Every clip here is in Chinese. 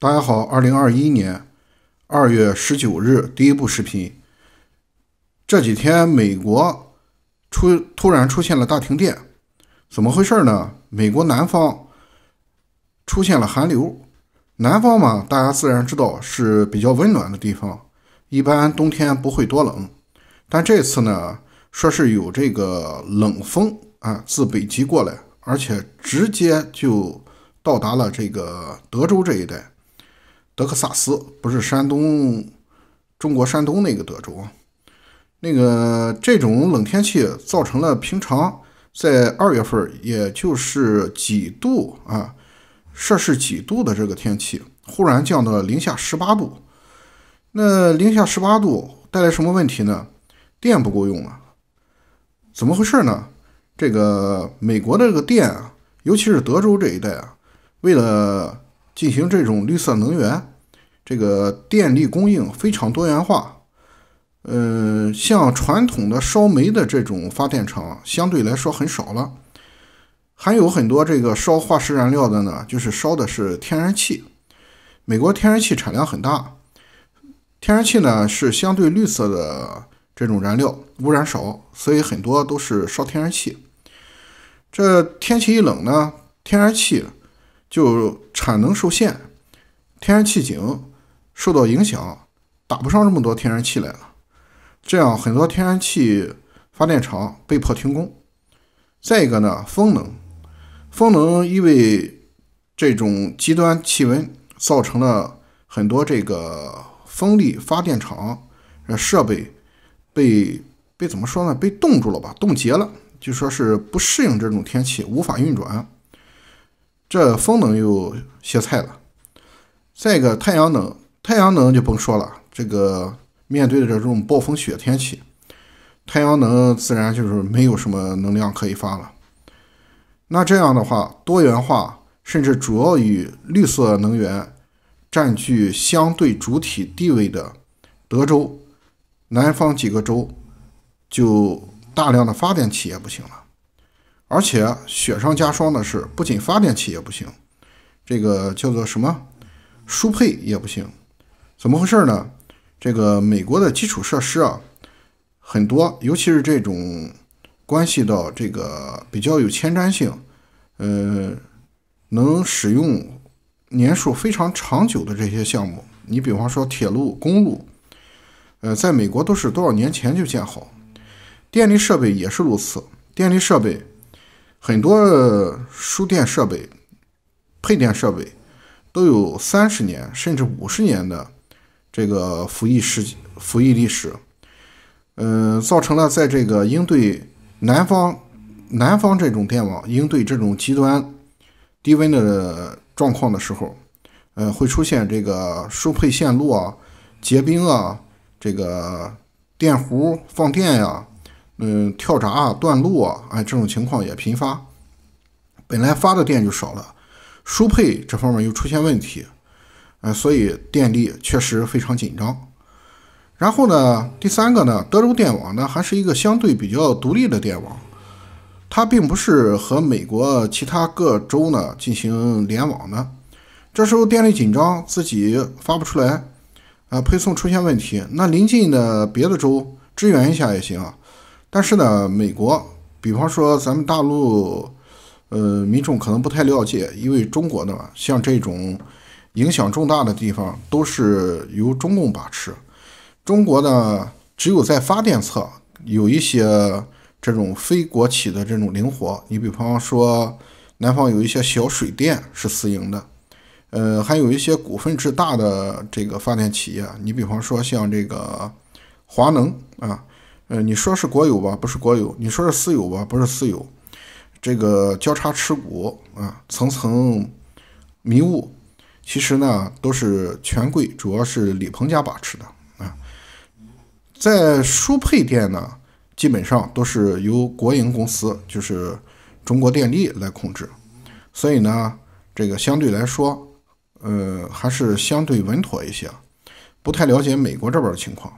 大家好，二零二一年二月十九日，第一部视频。这几天美国出突然出现了大停电，怎么回事呢？美国南方出现了寒流，南方嘛，大家自然知道是比较温暖的地方，一般冬天不会多冷。但这次呢，说是有这个冷风啊，自北极过来，而且直接就到达了这个德州这一带。德克萨斯不是山东，中国山东那个德州啊，那个这种冷天气造成了平常在二月份，也就是几度啊，摄氏几度的这个天气，忽然降到了零下十八度。那零下十八度带来什么问题呢？电不够用了。怎么回事呢？这个美国这个电啊，尤其是德州这一带啊，为了进行这种绿色能源，这个电力供应非常多元化。嗯，像传统的烧煤的这种发电厂，相对来说很少了。还有很多这个烧化石燃料的呢，就是烧的是天然气。美国天然气产量很大，天然气呢是相对绿色的这种燃料，污染少，所以很多都是烧天然气。这天气一冷呢，天然气。就产能受限，天然气井受到影响，打不上这么多天然气来了。这样很多天然气发电厂被迫停工。再一个呢，风能，风能因为这种极端气温，造成了很多这个风力发电厂呃设备被被怎么说呢？被冻住了吧，冻结了，就说是不适应这种天气，无法运转。这风能又歇菜了。再一个，太阳能，太阳能就甭说了。这个面对着这种暴风雪天气，太阳能自然就是没有什么能量可以发了。那这样的话，多元化甚至主要以绿色能源占据相对主体地位的德州、南方几个州，就大量的发电企业不行了。而且雪上加霜的是，不仅发电企也不行，这个叫做什么输配也不行，怎么回事呢？这个美国的基础设施啊，很多，尤其是这种关系到这个比较有前瞻性，呃，能使用年数非常长久的这些项目，你比方说铁路、公路，呃，在美国都是多少年前就建好，电力设备也是如此，电力设备。很多输电设备、配电设备都有三十年甚至五十年的这个服役时、服役历史，呃，造成了在这个应对南方、南方这种电网应对这种极端低温的状况的时候，呃，会出现这个输配线路啊、结冰啊、这个电弧放电呀。嗯，跳闸啊、断路啊，哎，这种情况也频发。本来发的电就少了，输配这方面又出现问题，呃，所以电力确实非常紧张。然后呢，第三个呢，德州电网呢还是一个相对比较独立的电网，它并不是和美国其他各州呢进行联网的。这时候电力紧张，自己发不出来，啊，配送出现问题，那临近的别的州支援一下也行啊。但是呢，美国，比方说咱们大陆，呃，民众可能不太了解，因为中国呢，像这种影响重大的地方都是由中共把持。中国呢，只有在发电侧有一些这种非国企的这种灵活。你比方说，南方有一些小水电是私营的，呃，还有一些股份制大的这个发电企业。你比方说，像这个华能啊。呃，你说是国有吧？不是国有。你说是私有吧？不是私有。这个交叉持股啊，层层迷雾，其实呢，都是权贵，主要是李鹏家把持的啊。在输配电呢，基本上都是由国营公司，就是中国电力来控制，所以呢，这个相对来说，呃，还是相对稳妥一些。不太了解美国这边的情况，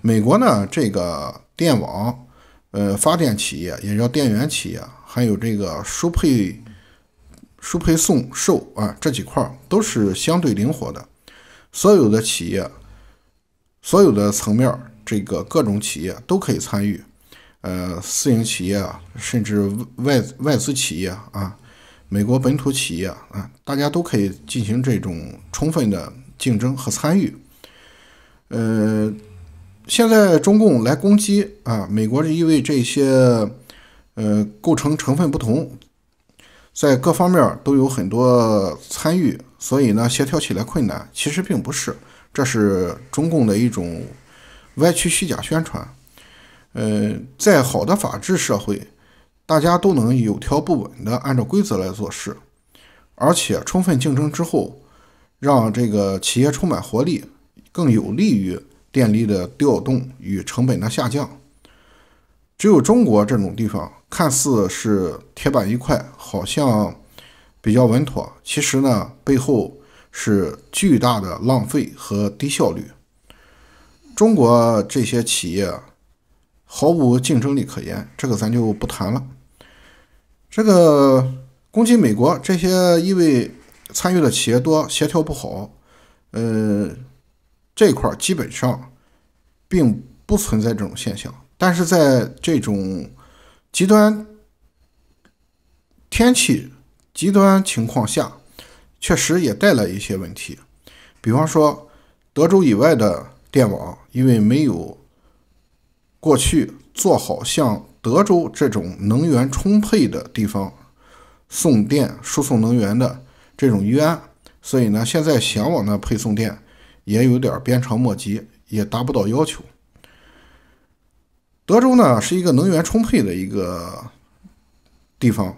美国呢，这个。电网，呃，发电企业也叫电源企业，还有这个输配、输配送售啊，这几块儿都是相对灵活的。所有的企业，所有的层面，这个各种企业都可以参与。呃，私营企业啊，甚至外外资企业啊，美国本土企业啊，大家都可以进行这种充分的竞争和参与。呃。现在中共来攻击啊，美国是因为这些呃构成成分不同，在各方面都有很多参与，所以呢协调起来困难。其实并不是，这是中共的一种歪曲虚假宣传。呃，在好的法治社会，大家都能有条不紊的按照规则来做事，而且充分竞争之后，让这个企业充满活力，更有利于。电力的调动与成本的下降，只有中国这种地方看似是铁板一块，好像比较稳妥，其实呢背后是巨大的浪费和低效率。中国这些企业毫无竞争力可言，这个咱就不谈了。这个攻击美国这些，因为参与的企业多，协调不好，呃。这块基本上并不存在这种现象，但是在这种极端天气、极端情况下，确实也带来一些问题。比方说，德州以外的电网，因为没有过去做好像德州这种能源充沛的地方送电、输送能源的这种预案，所以呢，现在想往那配送电。也有点鞭长莫及，也达不到要求。德州呢是一个能源充沛的一个地方，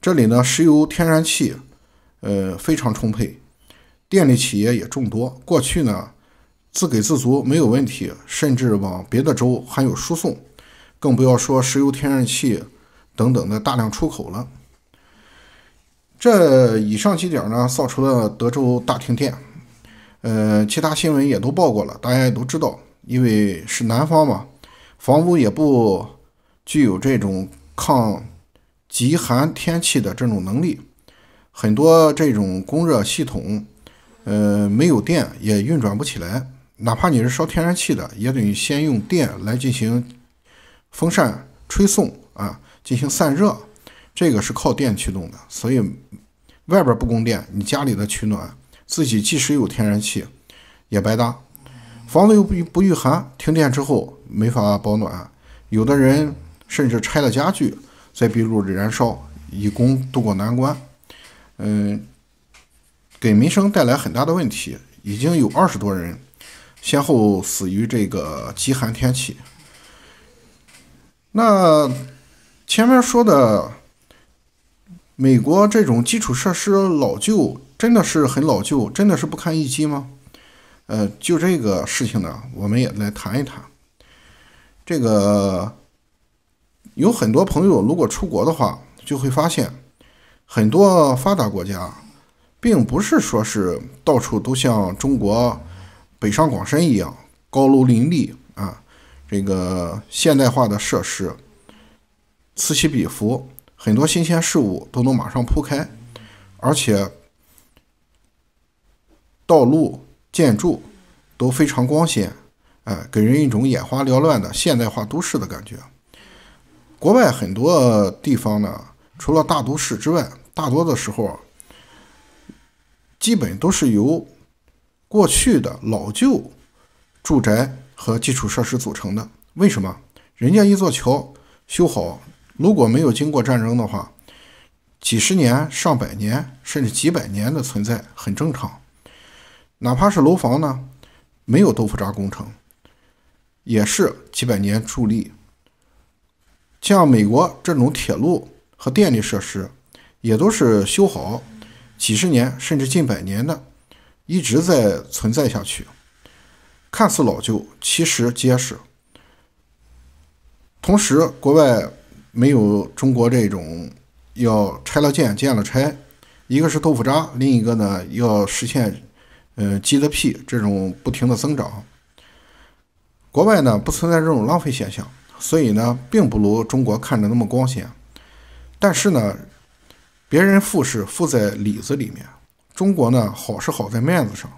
这里呢石油、天然气，呃非常充沛，电力企业也众多。过去呢自给自足没有问题，甚至往别的州还有输送，更不要说石油、天然气等等的大量出口了。这以上几点呢，造出了德州大停电。呃，其他新闻也都报过了，大家也都知道。因为是南方嘛，房屋也不具有这种抗极寒天气的这种能力，很多这种供热系统，呃，没有电也运转不起来。哪怕你是烧天然气的，也等于先用电来进行风扇吹送啊，进行散热，这个是靠电驱动的，所以外边不供电，你家里的取暖。自己即使有天然气，也白搭，房子又不不御寒，停电之后没法保暖，有的人甚至拆了家具在壁炉里燃烧，以供度过难关，嗯，给民生带来很大的问题，已经有二十多人先后死于这个极寒天气。那前面说的美国这种基础设施老旧。真的是很老旧，真的是不堪一击吗？呃，就这个事情呢，我们也来谈一谈。这个有很多朋友如果出国的话，就会发现很多发达国家并不是说是到处都像中国北上广深一样高楼林立啊，这个现代化的设施此起彼伏，很多新鲜事物都能马上铺开，而且。道路、建筑都非常光鲜，哎，给人一种眼花缭乱的现代化都市的感觉。国外很多地方呢，除了大都市之外，大多的时候基本都是由过去的老旧住宅和基础设施组成的。为什么？人家一座桥修好，如果没有经过战争的话，几十年、上百年，甚至几百年的存在很正常。哪怕是楼房呢，没有豆腐渣工程，也是几百年助立。像美国这种铁路和电力设施，也都是修好几十年甚至近百年的，一直在存在下去。看似老旧，其实结实。同时，国外没有中国这种要拆了建，建了拆。一个是豆腐渣，另一个呢要实现。呃，鸡的屁这种不停的增长，国外呢不存在这种浪费现象，所以呢并不如中国看着那么光鲜。但是呢，别人富是富在里子里面，中国呢好是好在面子上。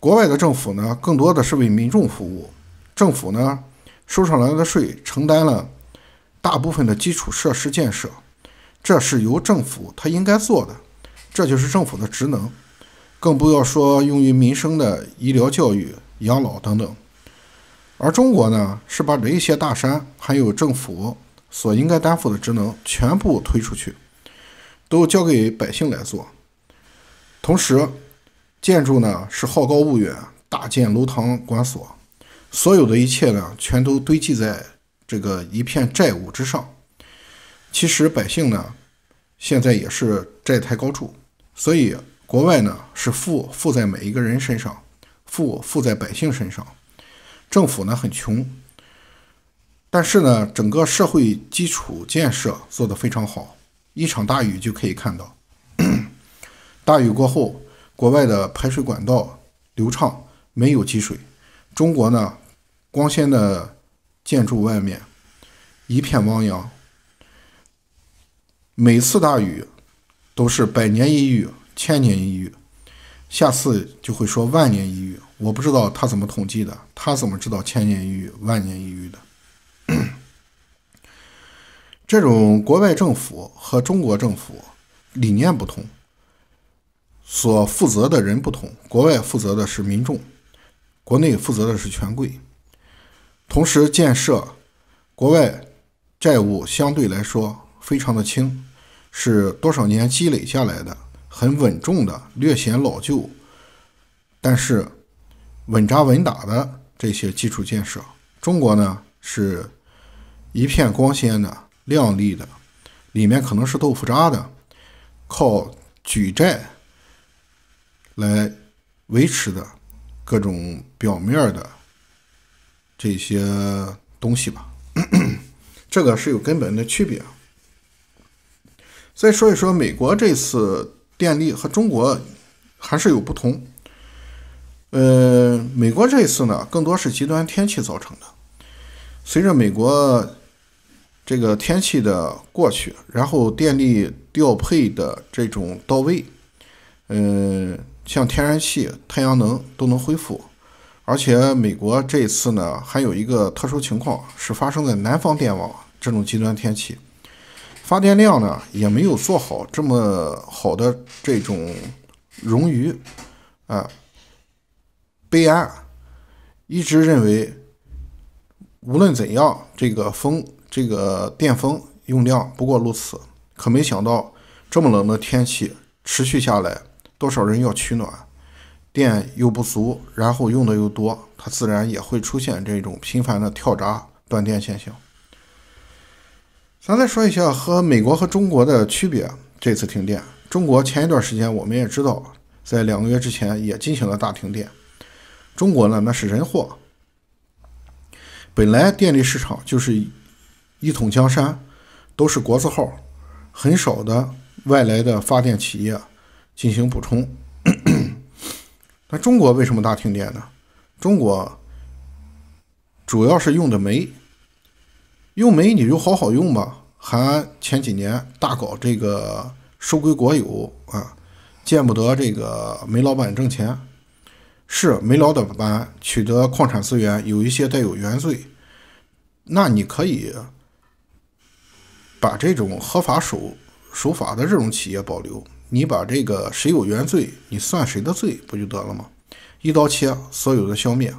国外的政府呢更多的是为民众服务，政府呢收上来的税承担了大部分的基础设施建设，这是由政府他应该做的。这就是政府的职能，更不要说用于民生的医疗、教育、养老等等。而中国呢，是把这些大山还有政府所应该担负的职能全部推出去，都交给百姓来做。同时，建筑呢是好高骛远，大建楼堂馆所，所有的一切呢全都堆积在这个一片债务之上。其实百姓呢，现在也是债台高筑。所以，国外呢是富富在每一个人身上，富富在百姓身上，政府呢很穷，但是呢整个社会基础建设做得非常好，一场大雨就可以看到，大雨过后，国外的排水管道流畅，没有积水，中国呢，光鲜的建筑外面一片汪洋，每次大雨。都是百年一遇、千年一遇，下次就会说万年一遇。我不知道他怎么统计的，他怎么知道千年一遇、万年一遇的？这种国外政府和中国政府理念不同，所负责的人不同。国外负责的是民众，国内负责的是权贵。同时，建设国外债务相对来说非常的轻。是多少年积累下来的，很稳重的，略显老旧，但是稳扎稳打的这些基础建设，中国呢是一片光鲜的、亮丽的，里面可能是豆腐渣的，靠举债来维持的各种表面的这些东西吧，这个是有根本的区别。再说一说美国这次电力和中国还是有不同。呃，美国这一次呢，更多是极端天气造成的。随着美国这个天气的过去，然后电力调配的这种到位，嗯，像天然气、太阳能都能恢复。而且美国这一次呢，还有一个特殊情况是发生在南方电网这种极端天气。发电量呢，也没有做好这么好的这种冗余啊备案，一直认为无论怎样，这个风这个电风用量不过如此。可没想到这么冷的天气持续下来，多少人要取暖，电又不足，然后用的又多，它自然也会出现这种频繁的跳闸断电现象。咱再说一下和美国和中国的区别。这次停电，中国前一段时间我们也知道，在两个月之前也进行了大停电。中国呢，那是人祸。本来电力市场就是一统江山，都是国字号，很少的外来的发电企业进行补充。那中国为什么大停电呢？中国主要是用的煤。用煤你就好好用吧，还前几年大搞这个收归国有啊，见不得这个煤老板挣钱。是煤老板取得矿产资源有一些带有原罪，那你可以把这种合法守守法的这种企业保留，你把这个谁有原罪，你算谁的罪不就得了吗？一刀切，所有的消灭。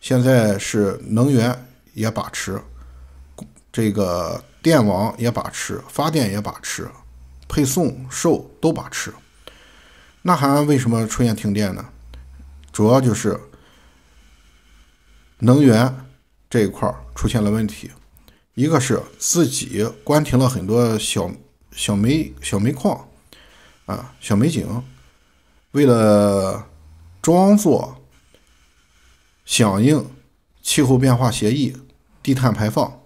现在是能源也把持。这个电网也把持，发电也把持，配送、售都把持。那还为什么出现停电呢？主要就是能源这一块出现了问题。一个是自己关停了很多小小煤小煤矿啊小煤井，为了装作响应气候变化协议，低碳排放。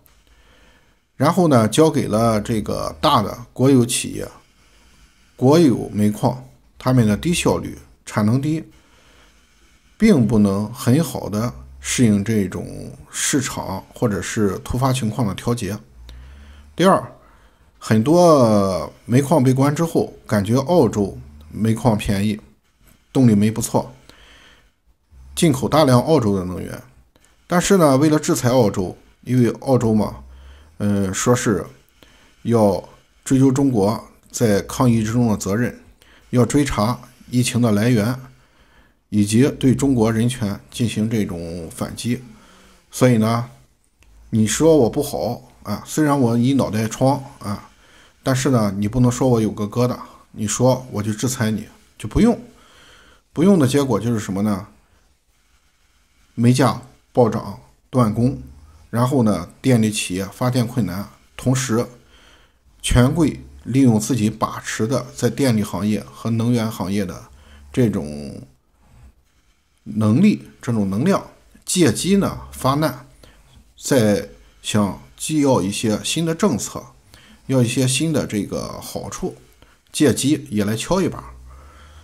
然后呢，交给了这个大的国有企业，国有煤矿，他们的低效率、产能低，并不能很好的适应这种市场或者是突发情况的调节。第二，很多煤矿被关之后，感觉澳洲煤矿便宜，动力煤不错，进口大量澳洲的能源。但是呢，为了制裁澳洲，因为澳洲嘛。嗯，说是要追究中国在抗疫之中的责任，要追查疫情的来源，以及对中国人权进行这种反击。所以呢，你说我不好啊，虽然我一脑袋疮啊，但是呢，你不能说我有个疙瘩，你说我就制裁你就不用，不用的结果就是什么呢？煤价暴涨，断供。然后呢，电力企业发电困难，同时，权贵利用自己把持的在电力行业和能源行业的这种能力、这种能量，借机呢发难，在想既要一些新的政策，要一些新的这个好处，借机也来敲一把。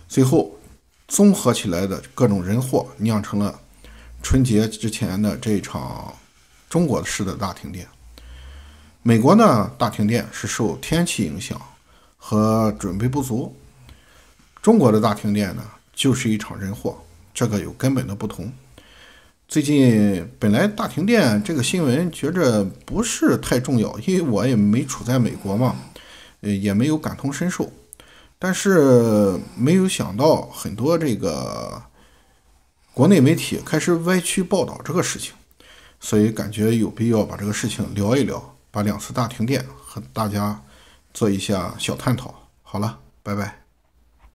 最后综合起来的各种人祸，酿成了春节之前的这一场。中国式的大停电，美国呢大停电是受天气影响和准备不足，中国的大停电呢就是一场人祸，这个有根本的不同。最近本来大停电这个新闻觉着不是太重要，因为我也没处在美国嘛，呃也没有感同身受，但是没有想到很多这个国内媒体开始歪曲报道这个事情。所以感觉有必要把这个事情聊一聊，把两次大停电和大家做一下小探讨。好了，拜拜。